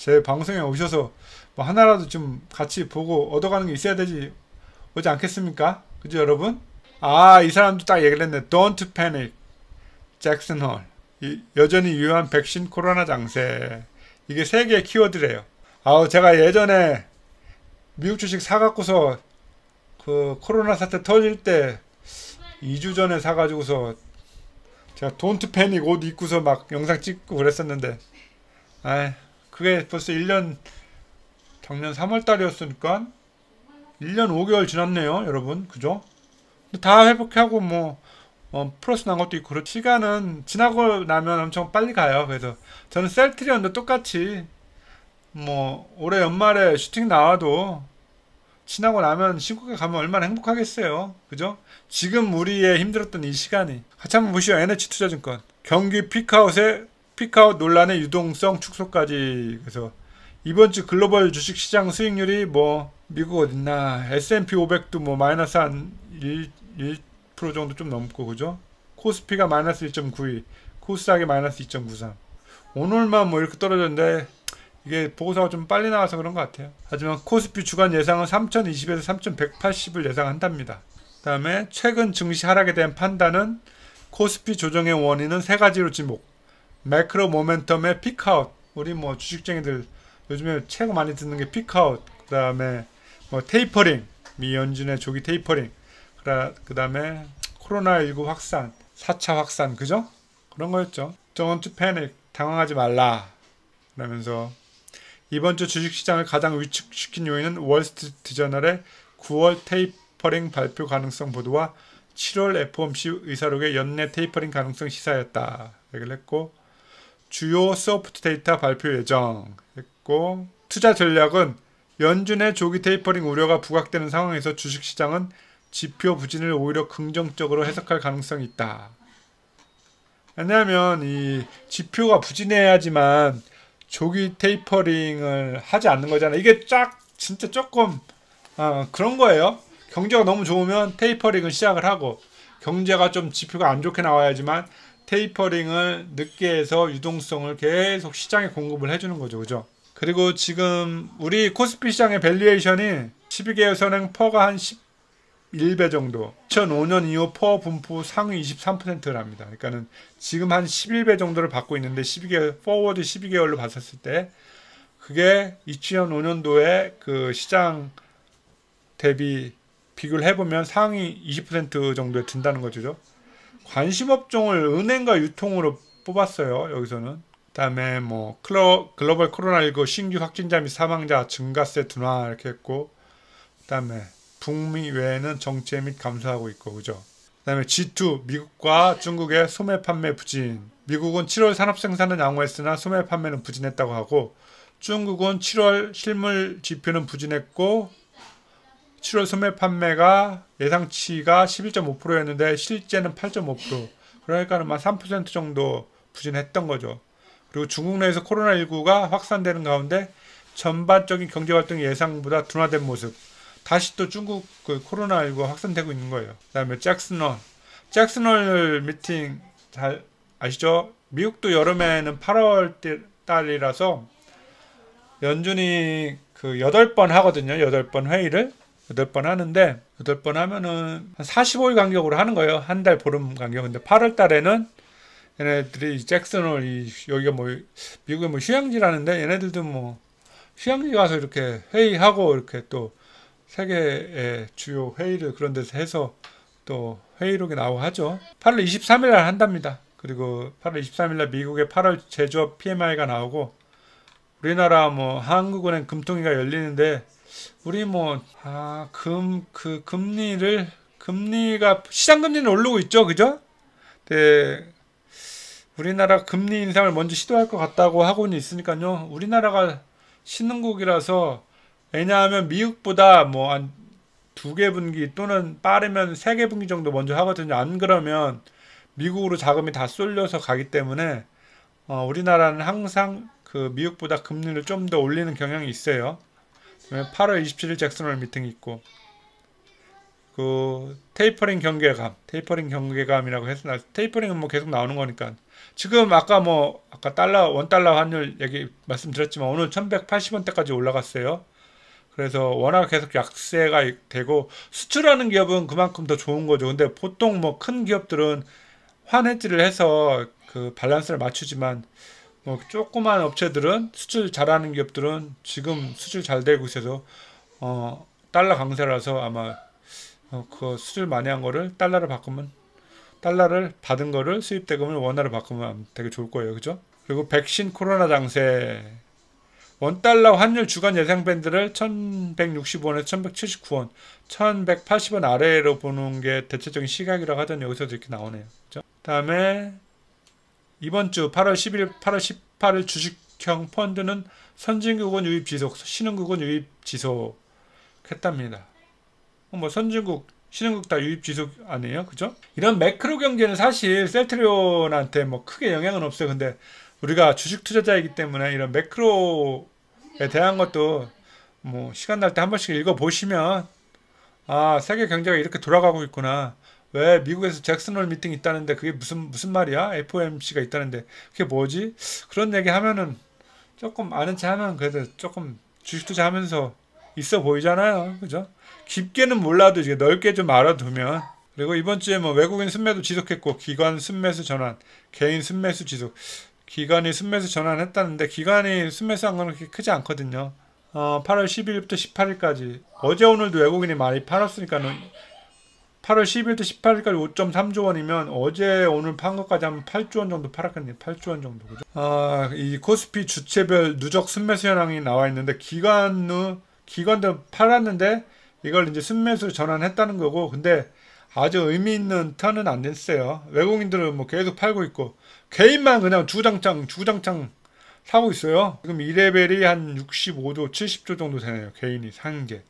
제 방송에 오셔서 뭐 하나라도 좀 같이 보고 얻어가는 게 있어야 되지 오지 않겠습니까? 그죠 여러분? 아 이 사람도 딱 얘기를 했네. Don't panic. 잭슨 홀. 여전히 유효한 백신 코로나 장세. 이게 세 개의 키워드래요. 아우 제가 예전에 미국 주식 사갖고서 그 코로나 사태 터질 때 2주 전에 사가지고서 제가 돈트 팬이 옷 입고서 막 영상 찍고 그랬었는데 아이 그게 벌써 1년 작년 3월달이었으니까 1년 5개월 지났네요 여러분 그죠 다 회복하고 뭐 어, 플러스 난 것도 있고 그렇 시간은 지나고 나면 엄청 빨리 가요 그래서 저는 셀트리온도 똑같이 뭐 올해 연말에 슈팅 나와도 지나고 나면 신국에 가면 얼마나 행복하겠어요 그죠 지금 우리의 힘들었던 이 시간이 같이 한번 보시죠 NH투자증권 경기 피크아웃에 스피크아 논란의 유동성 축소까지 그래서 이번 주 글로벌 주식 시장 수익률이 뭐 미국 어딨나 S&P 500도 뭐 마이너스 한 1, 1% 정도 좀 넘고 그죠? 코스피가 마이너스 1.92, 코스닥이 마이너스 2.93. 오늘만 뭐 이렇게 떨어졌는데 이게 보고서가 좀 빨리 나와서 그런 것 같아요. 하지만 코스피 주간 예상은 3,020에서 3,180을 예상한답니다. 그 다음에 최근 증시 하락에 대한 판단은 코스피 조정의 원인은 세 가지로 지목. 매크로 모멘텀의 피카웃 우리 뭐 주식쟁이들 요즘에 최책 많이 듣는 게 피카웃 그 다음에 뭐 테이퍼링 미연준의 조기 테이퍼링 그 다음에 코로나19 확산 4차 확산 그죠? 그런 거였죠 Don't panic 당황하지 말라 라면서 이번 주 주식시장을 가장 위축시킨 요인은 월스트리트 저널의 9월 테이퍼링 발표 가능성 보도와 7월 FOMC 의사록의 연내 테이퍼링 가능성 시사였다 얘기를 했고 주요 소프트 데이터 발표 예정했고 투자 전략은 연준의 조기 테이퍼링 우려가 부각되는 상황에서 주식시장은 지표 부진을 오히려 긍정적으로 해석할 가능성이 있다. 왜냐하면 이 지표가 부진해야지만 조기 테이퍼링을 하지 않는 거잖아요. 이게 쫙 진짜 조금 어, 그런 거예요. 경제가 너무 좋으면 테이퍼링을 시작을 하고 경제가 좀 지표가 안 좋게 나와야지만 테이퍼링을 늦게 해서 유동성을 계속 시장에 공급을 해주는 거죠. 그죠? 그리고 지금 우리 코스피 시장의 밸류에이션이 12개월 선행 퍼가 한 11배 정도 2005년 이후 퍼 분포 상위 23%랍니다. 그러니까는 지금 한 11배 정도를 받고 있는데 12개월 포워드 12개월로 봤었을 때 그게 2005년도에 그 시장 대비 비교를 해보면 상위 20% 정도에 든다는 거죠. 관심업종을 은행과 유통으로 뽑았어요. 여기서는. 그다음에 뭐 클로, 글로벌 코로나19 신규 확진자 및 사망자 증가세 둔화 이렇게 했고 그다음에 북미 외에는 정체 및 감소하고 있고 그죠. 그다음에 G2 미국과 중국의 소매 판매 부진. 미국은 7월 산업 생산은 양호했으나 소매 판매는 부진했다고 하고 중국은 7월 실물 지표는 부진했고 7월 소매 판매가 예상치가 11.5%였는데 실제는 8.5%. 그러니까는 만3% 정도 부진했던 거죠. 그리고 중국 내에서 코로나19가 확산되는 가운데 전반적인 경제 활동 예상보다 둔화된 모습. 다시 또 중국 그 코로나19가 확산되고 있는 거예요. 그다음에 잭슨홀. 잭슨홀 미팅 잘 아시죠? 미국도 여름에는 8월 달이라서 연준이 그 8번 하거든요. 8번 회의를. 여덟 번 하는데 여덟 번 하면은 한 45일 간격으로 하는 거예요. 한 달 보름 간격. 인데 8월 달에는 얘네들이 잭슨홀 이 여기가 뭐 미국의 뭐 휴양지라는데 얘네들도 뭐 휴양지 가서 이렇게 회의하고 이렇게 또 세계의 주요 회의를 그런 데서 해서 또 회의록이 나오고 하죠. 8월 23일 날 한답니다. 그리고 8월 23일 날 미국의 8월 제조업 PMI가 나오고 우리나라 뭐 한국은행 금통위가 열리는데 우리 뭐 아 금 그 금리를 금리가 시장 금리는 오르고 있죠, 그죠? 네, 우리나라 금리 인상을 먼저 시도할 것 같다고 하고는 있으니까요. 우리나라가 신흥국이라서 왜냐하면 미국보다 뭐 한 두 개 분기 또는 빠르면 세 개 분기 정도 먼저 하거든요. 안 그러면 미국으로 자금이 다 쏠려서 가기 때문에 어, 우리나라는 항상 그 미국보다 금리를 좀 더 올리는 경향이 있어요. 8월 27일 잭슨홀 미팅 있고 그 테이퍼링 경계감, 테이퍼링 경계감이라고 해서 나 테이퍼링은 뭐 계속 나오는 거니까 지금 아까 뭐 아까 달러 원 달러 환율 얘기 말씀드렸지만 오늘 1,180원대까지 올라갔어요. 그래서 워낙 계속 약세가 되고 수출하는 기업은 그만큼 더 좋은 거죠. 근데 보통 뭐 큰 기업들은 환해지를 해서 그 밸런스를 맞추지만 뭐 조그만 업체들은 수출 잘하는 기업들은 지금 수출 잘 되고 있어서 어 달러 강세라서 아마 어, 그 수출 많이 한 거를 달러로 바꾸면 달러를 받은 거를 수입 대금을 원화로 바꾸면 되게 좋을 거예요. 그죠? 그리고 백신 코로나 장세 원달러 환율 주간 예상 밴드를 1160원에서 1179원, 1180원 아래로 보는 게 대체적인 시각이라고 하던 여기서도 이렇게 나오네요. 그죠? 다음에 이번 주 8월 1 1일 8월 18일 주식형 펀드는 선진국은 유입 지속, 신흥국은 유입 지속했답니다. 뭐 선진국, 신흥국 다 유입 지속 아니에요, 그죠? 이런 매크로 경제는 사실 셀트리온한테 뭐 크게 영향은 없어요. 근데 우리가 주식 투자자이기 때문에 이런 매크로에 대한 것도 뭐 시간 날 때 한 번씩 읽어 보시면 아 세계 경제가 이렇게 돌아가고 있구나 왜 미국에서 잭슨홀 미팅 있다는데 그게 무슨 무슨 말이야? FOMC가 있다는데 그게 뭐지? 그런 얘기 하면은 조금 아는 체 하면 그래도 조금 주식 투자하면서 있어 보이잖아요. 그죠? 깊게는 몰라도 이제 넓게 좀 알아두면 그리고 이번 주에 뭐 외국인 순매도 지속했고 기관 순매수 전환, 개인 순매수 지속, 기관이 순매수 전환했다는데 기관이 순매수한 건 그렇게 크지 않거든요. 어, 8월 12일부터 18일까지 어제 오늘도 외국인이 많이 팔았으니까는 8월 10일부터 18일까지 5.3조 원이면 어제 오늘 판 것까지 하면 8조 원 정도 팔았겠네요. 8조 원 정도. 그죠? 아, 이 코스피 주체별 누적 순매수 현황이 나와 있는데 기간은 기관도 팔았는데 이걸 이제 순매수로 전환했다는 거고 근데 아주 의미 있는 턴은 안 됐어요. 외국인들은 뭐 계속 팔고 있고 개인만 그냥 주장창 주장창 사고 있어요. 지금 2레벨이 한 65조, 70조 정도 되네요. 개인이 산 게.